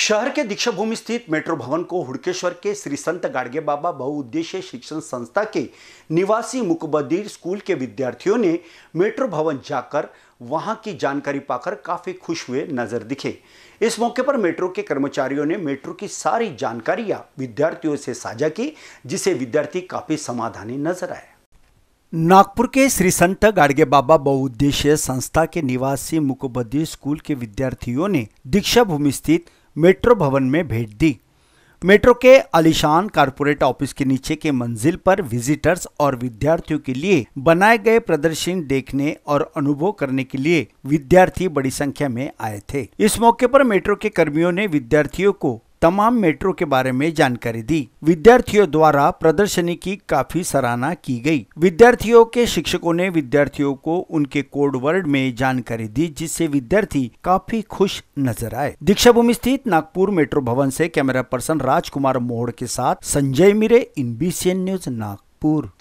शहर के दीक्षा भूमि स्थित मेट्रो भवन को हुड़केश्वर के श्री संत गाड़गे बाबा बहुउद्देश्य शिक्षण संस्था के निवासी मुकबदीर स्कूल के विद्यार्थियों ने मेट्रो भवन जाकर वहां की जानकारी पाकर काफ़ी खुश हुए नजर दिखे इस मौके पर मेट्रो के कर्मचारियों ने मेट्रो की सारी जानकारियां विद्यार्थियों से साझा की जिसे विद्यार्थी काफ़ी समाधानी नजर आए नागपुर के श्री संत गाड़गे बाबा बहुउद्देश्य संस्था के निवासी मुकबदीर स्कूल के विद्यार्थियों ने दीक्षा भूमि स्थित मेट्रो भवन में भेज दी मेट्रो के अलीशान कारपोरेट ऑफिस के नीचे के मंजिल पर विजिटर्स और विद्यार्थियों के लिए बनाए गए प्रदर्शन देखने और अनुभव करने के लिए विद्यार्थी बड़ी संख्या में आए थे इस मौके पर मेट्रो के कर्मियों ने विद्यार्थियों को तमाम मेट्रो के बारे में जानकारी दी विद्यार्थियों द्वारा प्रदर्शनी की काफी सराहना की गई विद्यार्थियों के शिक्षकों ने विद्यार्थियों को उनके कोड वर्ड में जानकारी दी जिससे विद्यार्थी काफी खुश नजर आए दीक्षा भूमि स्थित नागपुर मेट्रो भवन से कैमरा पर्सन राजकुमार मोहड़ के साथ Sanjay Mire in B news Nagpur